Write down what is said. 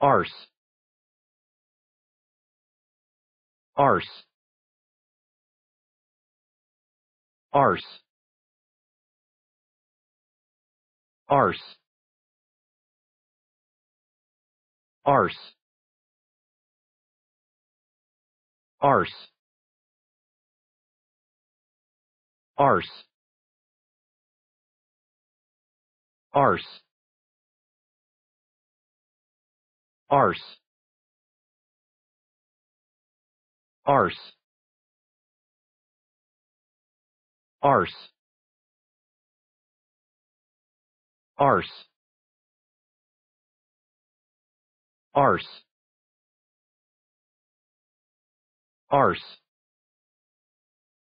arse arse arse arse arse arse arse arse arse arse arse arse arse arse